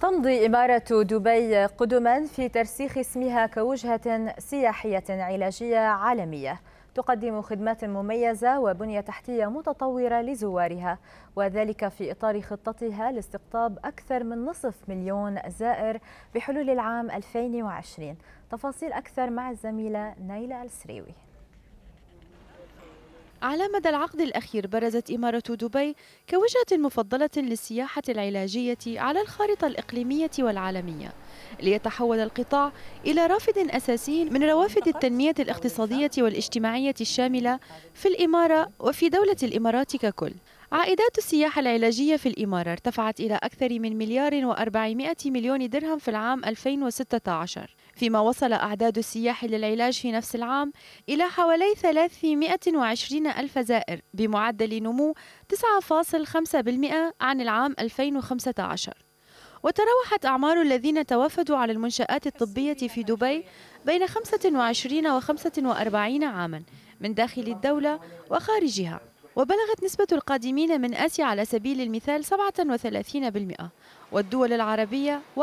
تمضي إمارة دبي قدما في ترسيخ اسمها كوجهة سياحية علاجية عالمية تقدم خدمات مميزة وبنية تحتية متطورة لزوارها وذلك في إطار خطتها لاستقطاب أكثر من نصف مليون زائر بحلول العام 2020 تفاصيل أكثر مع الزميلة نايلة السريوي على مدى العقد الأخير برزت إمارة دبي كوجهة مفضلة للسياحة العلاجية على الخارطة الإقليمية والعالمية ليتحول القطاع إلى رافد أساسي من روافد التنمية الاقتصادية والاجتماعية الشاملة في الإمارة وفي دولة الإمارات ككل عائدات السياحة العلاجية في الإمارة ارتفعت إلى أكثر من مليار وأربعمائة مليون درهم في العام 2016 فيما وصل أعداد السياح للعلاج في نفس العام إلى حوالي 320 ألف زائر بمعدل نمو 9.5% عن العام 2015 وتراوحت أعمار الذين توافدوا على المنشآت الطبية في دبي بين 25 و 45 عاما من داخل الدولة وخارجها وبلغت نسبة القادمين من آسيا على سبيل المثال 37% والدول العربية 31%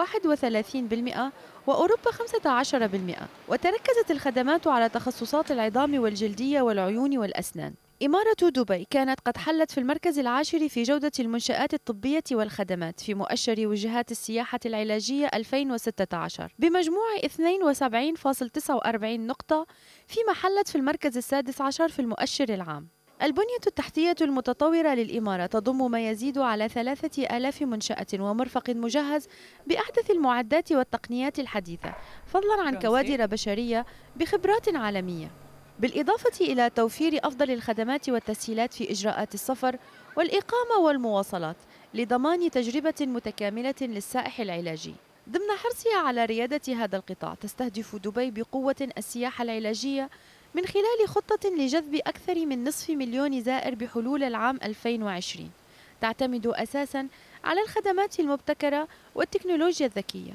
وأوروبا 15% وتركزت الخدمات على تخصصات العظام والجلدية والعيون والأسنان إمارة دبي كانت قد حلت في المركز العاشر في جودة المنشآت الطبية والخدمات في مؤشر وجهات السياحة العلاجية 2016 بمجموع 72.49 نقطة فيما حلت في المركز السادس عشر في المؤشر العام البنية التحتية المتطورة للإمارة تضم ما يزيد على ثلاثة آلاف منشأة ومرفق مجهز بأحدث المعدات والتقنيات الحديثة فضلا عن كوادر بشرية بخبرات عالمية بالإضافة إلى توفير أفضل الخدمات والتسهيلات في إجراءات السفر والإقامة والمواصلات لضمان تجربة متكاملة للسائح العلاجي ضمن حرصها على ريادة هذا القطاع تستهدف دبي بقوة السياحة العلاجية من خلال خطة لجذب أكثر من نصف مليون زائر بحلول العام 2020 تعتمد أساساً على الخدمات المبتكرة والتكنولوجيا الذكية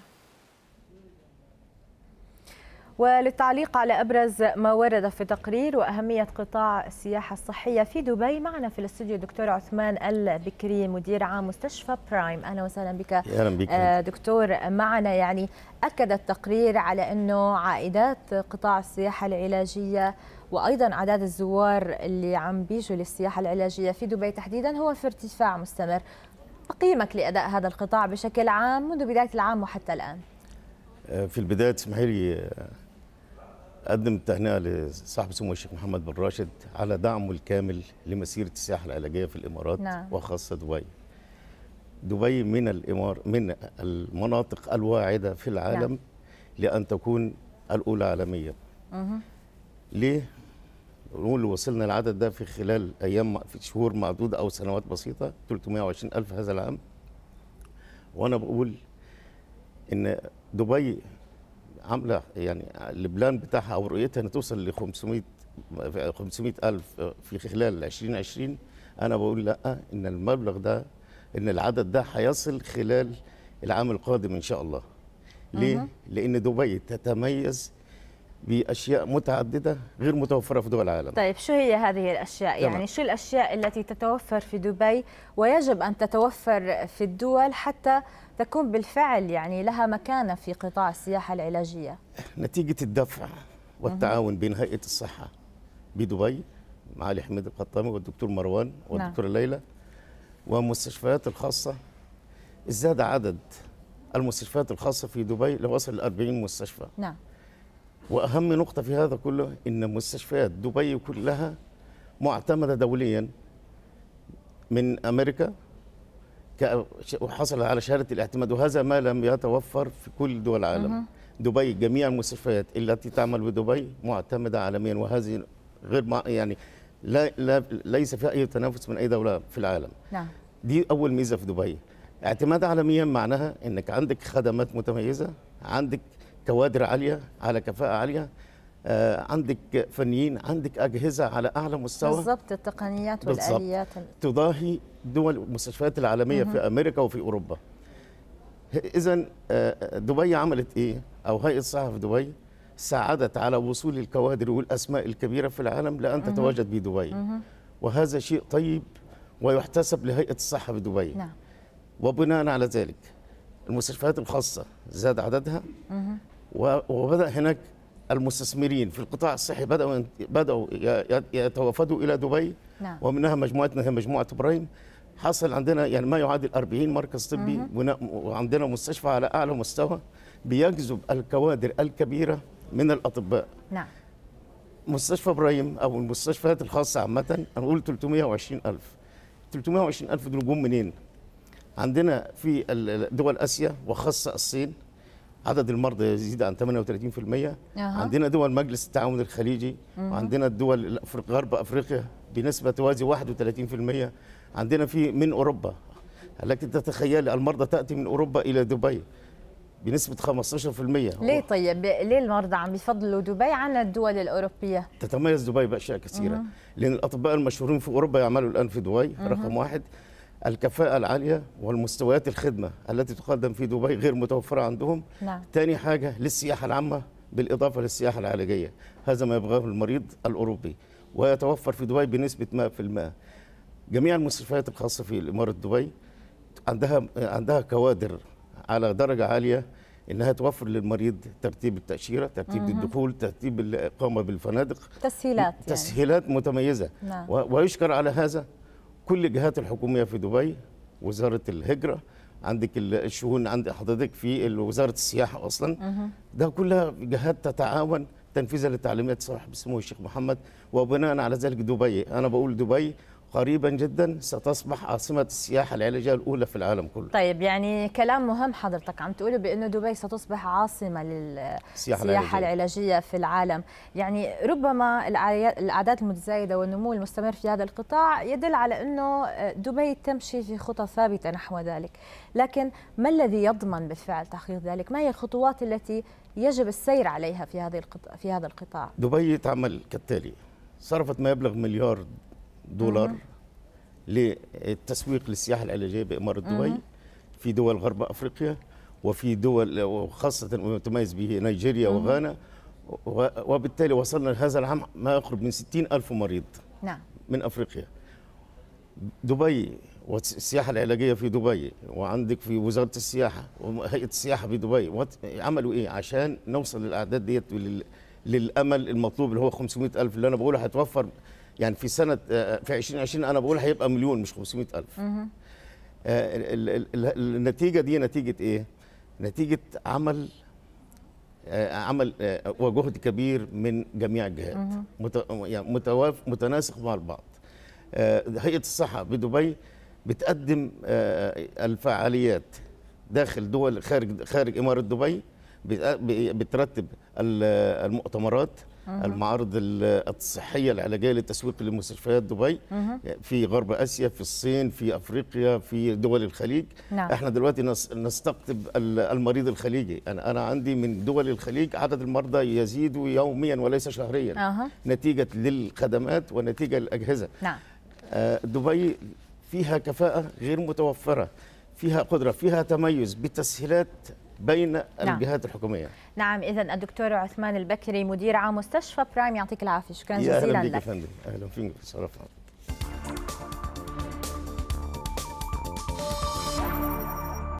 وللتعليق على أبرز ما ورد في تقرير وأهمية قطاع السياحة الصحية في دبي معنا في الاستوديو دكتور عثمان البكري مدير عام مستشفى برايم أهلا وسهلا بك أهلا بك آه، دكتور معنا يعني أكد التقرير على أنه عائدات قطاع السياحة العلاجية وايضا اعداد الزوار اللي عم بيجوا للسياحه العلاجيه في دبي تحديدا هو في ارتفاع مستمر تقييمك لاداء هذا القطاع بشكل عام منذ بدايه العام وحتى الان آه، في البدايه اسمحي لي آه، أقدم التهنئة لصاحب سمو الشيخ محمد بن راشد على دعمه الكامل لمسيرة السياحة العلاجية في الإمارات نعم. وخاصة دبي. دبي من الإمار من المناطق الواعدة في العالم نعم. لأن تكون الأولى عالميا. ليه؟ نقول وصلنا العدد ده في خلال أيام في شهور معدودة أو سنوات بسيطة 320 ألف هذا العام. وأنا بقول إن دبي عامله يعني البلان بتاعها او رؤيتها ان توصل ل 500 500 الف في خلال 2020 انا بقول لا ان المبلغ ده ان العدد ده هيصل خلال العام القادم ان شاء الله ليه؟ لان دبي تتميز باشياء متعدده غير متوفره في دول العالم. طيب شو هي هذه الاشياء؟ يعني شو الاشياء التي تتوفر في دبي ويجب ان تتوفر في الدول حتى تكون بالفعل يعني لها مكانه في قطاع السياحه العلاجيه؟ نتيجه الدفع والتعاون بين هيئه الصحه بدبي معالي حميد القطامي والدكتور مروان والدكتور نعم. ليلى ومستشفيات الخاصه ازداد عدد المستشفيات الخاصه في دبي لوصل ل 40 مستشفى. نعم. واهم نقطه في هذا كله ان مستشفيات دبي كلها معتمده دوليا من امريكا وحصل على شهاده الاعتماد وهذا ما لم يتوفر في كل دول العالم دبي جميع المستشفيات التي تعمل بدبي معتمده عالميا وهذه غير مع يعني لا, لا ليس فيها اي تنافس من اي دوله في العالم نعم دي اول ميزه في دبي اعتماد عالميا معناها انك عندك خدمات متميزه عندك كوادر عاليه على كفاءه عاليه آه، عندك فنيين عندك اجهزه على اعلى مستوى بالضبط التقنيات والاليات تضاهي دول المستشفيات العالميه في امريكا وفي اوروبا اذا آه، دبي عملت ايه او هيئه الصحه في دبي ساعدت على وصول الكوادر والاسماء الكبيره في العالم لان تتواجد بدبي وهذا شيء طيب ويحتسب لهيئه الصحه في دبي نعم وبناء على ذلك المستشفيات الخاصه زاد عددها وبدا هناك المستثمرين في القطاع الصحي بداوا بداوا يتوافدوا الى دبي نعم. ومنها مجموعتنا هي مجموعه ابراهيم حصل عندنا يعني ما يعادل 40 مركز طبي وعندنا مستشفى على اعلى مستوى بيجذب الكوادر الكبيره من الاطباء نعم مستشفى ابراهيم او المستشفيات الخاصه عامه انا قلت 320000 320000 دول جم منين عندنا في دول اسيا وخاصه الصين عدد المرضى يزيد عن 38% أه. عندنا دول مجلس التعاون الخليجي أه. وعندنا الدول غرب افريقيا بنسبه توازي 31% عندنا في من اوروبا لكن تتخيلي المرضى تاتي من اوروبا الى دبي بنسبة 15% ليه طيب؟ ليه المرضى عم بيفضلوا دبي عن الدول الأوروبية؟ تتميز دبي بأشياء كثيرة، لأن الأطباء المشهورين في أوروبا يعملوا الآن في دبي رقم واحد، الكفاءة العالية والمستويات الخدمة التي تقدم في دبي غير متوفرة عندهم نعم. تاني حاجة للسياحة العامة بالإضافة للسياحة العلاجية هذا ما يبغاه المريض الأوروبي ويتوفر في دبي بنسبة 100% جميع المستشفيات الخاصة في إمارة دبي عندها عندها كوادر على درجة عالية انها توفر للمريض ترتيب التاشيره ترتيب مم. الدخول ترتيب الاقامه بالفنادق تسهيلات يعني. تسهيلات متميزه نعم. ويشكر على هذا كل الجهات الحكوميه في دبي وزاره الهجره عندك الشؤون عند حضرتك في وزاره السياحه اصلا ده كلها جهات تتعاون تنفيذا لتعليمات صاحب سمو الشيخ محمد وبناء على ذلك دبي انا بقول دبي قريبا جدا ستصبح عاصمة السياحة العلاجية الأولى في العالم كله طيب يعني كلام مهم حضرتك عم تقوله بأنه دبي ستصبح عاصمة للسياحة العلاجية. العلاجية في العالم يعني ربما الأعداد المتزايدة والنمو المستمر في هذا القطاع يدل على أنه دبي تمشي في خطى ثابتة نحو ذلك لكن ما الذي يضمن بالفعل تحقيق ذلك؟ ما هي الخطوات التي يجب السير عليها في هذه في هذا القطاع؟ دبي تعمل كالتالي صرفت ما يبلغ مليار دولار للتسويق للسياحه العلاجيه باماره دبي في دول غرب افريقيا وفي دول وخاصه متميز به نيجيريا وغانا وبالتالي وصلنا هذا العام ما يقرب من 60 ألف مريض نعم. من أفريقيا دبي والسياحة العلاجية في دبي وعندك في وزارة السياحة وهيئة السياحة في دبي عملوا إيه عشان نوصل للأعداد ديت للأمل المطلوب اللي هو 500 ألف اللي أنا بقوله هتوفر يعني في سنه آه، آه، في 2020 انا بقول هيبقى مليون مش 500000 آه، النتيجه دي نتيجه ايه نتيجه عمل عمل وجهد كبير من جميع الجهات يعني متواف متناسق مع البعض هيئه الصحه بدبي بتقدم الفعاليات داخل دول خارج خارج اماره دبي بترتب المؤتمرات المعارض الصحيه العلاجيه للتسويق لمستشفيات دبي في غرب اسيا في الصين في افريقيا في دول الخليج نعم. احنا دلوقتي نستقطب المريض الخليجي انا انا عندي من دول الخليج عدد المرضى يزيد يوميا وليس شهريا مه. نتيجه للخدمات ونتيجه للاجهزه نعم. آه، دبي فيها كفاءه غير متوفره فيها قدره فيها تميز بتسهيلات بين نعم. الجهات الحكوميه نعم اذا الدكتور عثمان البكري مدير عام مستشفى برايم يعطيك العافيه شكرا جزيلا لك يا اهلا بك يا فندم اهلا فيك تشرفنا